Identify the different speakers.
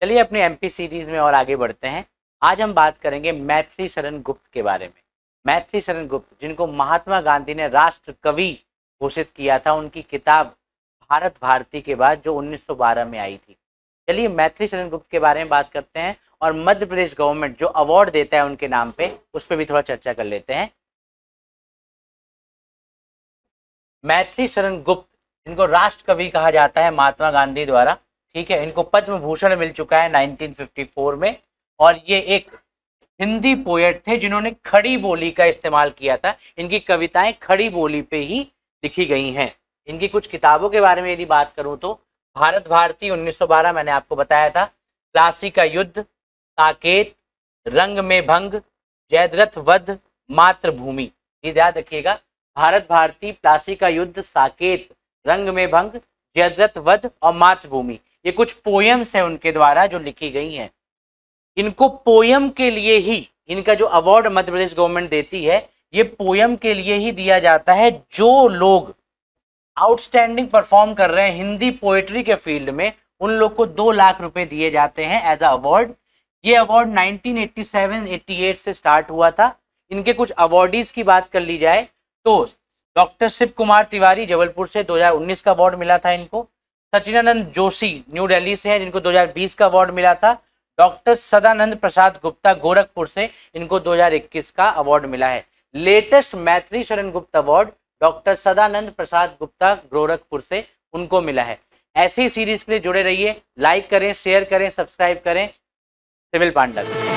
Speaker 1: चलिए अपने MP series में और आगे बढ़ते हैं आज हम बात करेंगे मैथिली शरण गुप्त के बारे में मैथिली शरण गुप्त जिनको महात्मा गांधी ने राष्ट्र कवि घोषित किया था उनकी किताब भारत भारती के बाद जो 1912 में आई थी चलिए मैथिली शरण गुप्त के बारे में बात करते हैं और मध्य प्रदेश गवर्नमेंट जो अवार्ड देता है उनके नाम पे उस पर भी थोड़ा चर्चा कर लेते हैं मैथिली शरण गुप्त इनको राष्ट्र कवि कहा जाता है महात्मा गांधी द्वारा ठीक है इनको पद्म भूषण मिल चुका है 1954 में और ये एक हिंदी पोएट थे जिन्होंने खड़ी बोली का इस्तेमाल किया था इनकी कविताएं खड़ी बोली पे ही लिखी गई हैं इनकी कुछ किताबों के बारे में यदि बात करूं तो भारत भारती 1912 मैंने आपको बताया था प्लासी का युद्ध साकेत रंग में भंग जयद्रथ वध मातृभूमि ये याद रखिएगा भारत भारती प्लासी का युद्ध साकेत रंग में भंग जयद्रथ वध और मातृभूमि ये कुछ पोयम्स हैं उनके द्वारा जो लिखी गई हैं इनको पोयम के लिए ही इनका जो अवार्ड मध्य प्रदेश गवर्नमेंट देती है ये पोयम के लिए ही दिया जाता है जो लोग आउटस्टैंडिंग परफॉर्म कर रहे हैं हिंदी पोएट्री के फील्ड में उन लोग को दो लाख रुपए दिए जाते हैं एज अ अवार्ड ये अवार्ड 1987-88 से स्टार्ट हुआ था इनके कुछ अवार्डीज की बात कर ली जाए तो डॉक्टर शिव कुमार तिवारी जबलपुर से 2019 का अवार्ड मिला था इनको सचिनानंद जोशी न्यू दिल्ली से है जिनको 2020 का अवार्ड मिला था डॉक्टर सदानंद प्रसाद गुप्ता गोरखपुर से इनको 2021 का अवार्ड मिला है latest Maithili Sharan Gupta award doctor Sadanand Prasad Gupta Gorakhpur से उनको मिला है ऐसी सीरीज के लिए जुड़े रहिए लाइक करें शेयर करें सब्सक्राइब करें सिविल पांडा